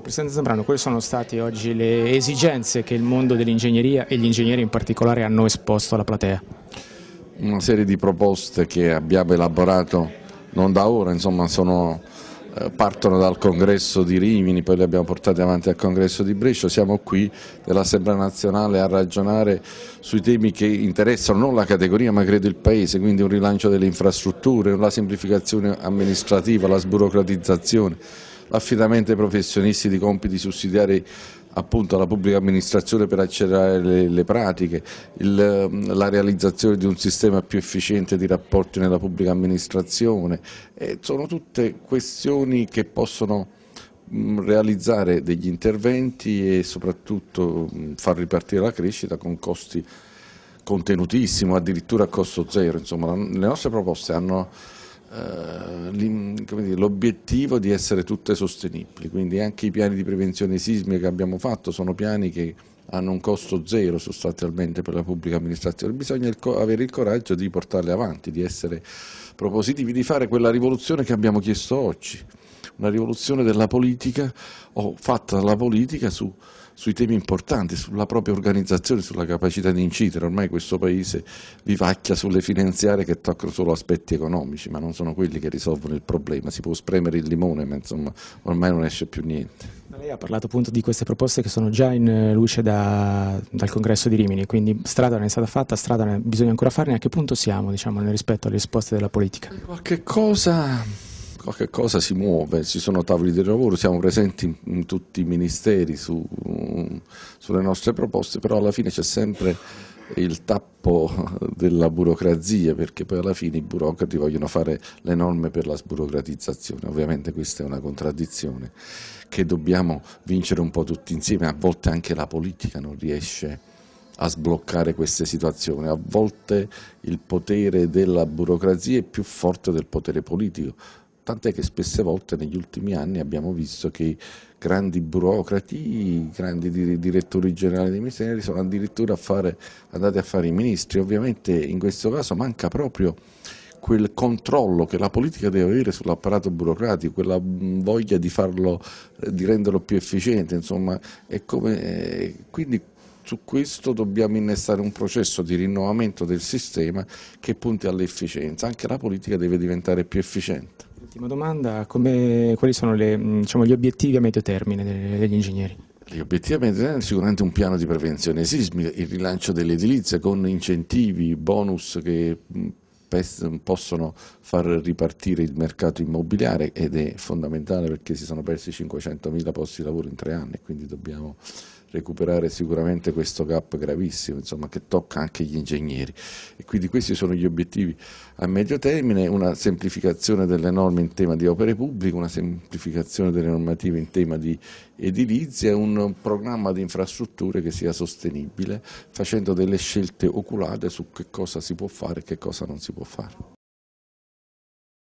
Presidente Zambrano, quali sono state oggi le esigenze che il mondo dell'ingegneria e gli ingegneri in particolare hanno esposto alla platea? Una serie di proposte che abbiamo elaborato non da ora, insomma sono, eh, partono dal congresso di Rimini, poi le abbiamo portate avanti al congresso di Brescia, siamo qui dell'Assemblea Nazionale a ragionare sui temi che interessano non la categoria ma credo il Paese, quindi un rilancio delle infrastrutture, la semplificazione amministrativa, la sburocratizzazione l'affidamento ai professionisti di compiti sussidiari appunto alla pubblica amministrazione per accelerare le, le pratiche, il, mm, la realizzazione di un sistema più efficiente di rapporti nella pubblica amministrazione, e sono tutte questioni che possono mm, realizzare degli interventi e soprattutto mm, far ripartire la crescita con costi contenutissimi, addirittura a costo zero, insomma le nostre proposte hanno eh, dire, l'obiettivo di essere tutte sostenibili, quindi anche i piani di prevenzione sismica che abbiamo fatto sono piani che hanno un costo zero sostanzialmente per la pubblica amministrazione, bisogna il avere il coraggio di portarle avanti, di essere propositivi, di fare quella rivoluzione che abbiamo chiesto oggi una rivoluzione della politica o fatta dalla politica su, sui temi importanti, sulla propria organizzazione, sulla capacità di incidere. Ormai questo Paese vivacchia sulle finanziarie che toccano solo aspetti economici, ma non sono quelli che risolvono il problema. Si può spremere il limone, ma insomma ormai non esce più niente. Lei ha parlato appunto di queste proposte che sono già in eh, luce da, dal congresso di Rimini, quindi strada non è stata fatta, strada ne bisogna ancora farne, a che punto siamo diciamo, nel rispetto alle risposte della politica? Qualche cosa qualche cosa si muove, ci sono tavoli di lavoro, siamo presenti in, in tutti i ministeri su, sulle nostre proposte, però alla fine c'è sempre il tappo della burocrazia, perché poi alla fine i burocrati vogliono fare le norme per la sburocratizzazione. Ovviamente questa è una contraddizione che dobbiamo vincere un po' tutti insieme, a volte anche la politica non riesce a sbloccare queste situazioni, a volte il potere della burocrazia è più forte del potere politico tant'è che spesse volte negli ultimi anni abbiamo visto che grandi burocrati, grandi direttori generali dei ministeri sono addirittura a fare, andati a fare i ministri. Ovviamente in questo caso manca proprio quel controllo che la politica deve avere sull'apparato burocratico, quella mm, voglia di, farlo, eh, di renderlo più efficiente, insomma, come, eh, quindi su questo dobbiamo innestare un processo di rinnovamento del sistema che punti all'efficienza, anche la politica deve diventare più efficiente. Ultima domanda, come, quali sono le, diciamo, gli obiettivi a medio termine degli ingegneri? Gli obiettivi a medio termine sicuramente un piano di prevenzione sismica, il rilancio dell'edilizia con incentivi, bonus che possono far ripartire il mercato immobiliare ed è fondamentale perché si sono persi 500.000 posti di lavoro in tre anni, quindi dobbiamo recuperare sicuramente questo gap gravissimo, insomma, che tocca anche gli ingegneri. E quindi questi sono gli obiettivi a medio termine, una semplificazione delle norme in tema di opere pubbliche, una semplificazione delle normative in tema di edilizia, un programma di infrastrutture che sia sostenibile, facendo delle scelte oculate su che cosa si può fare e che cosa non si può fare.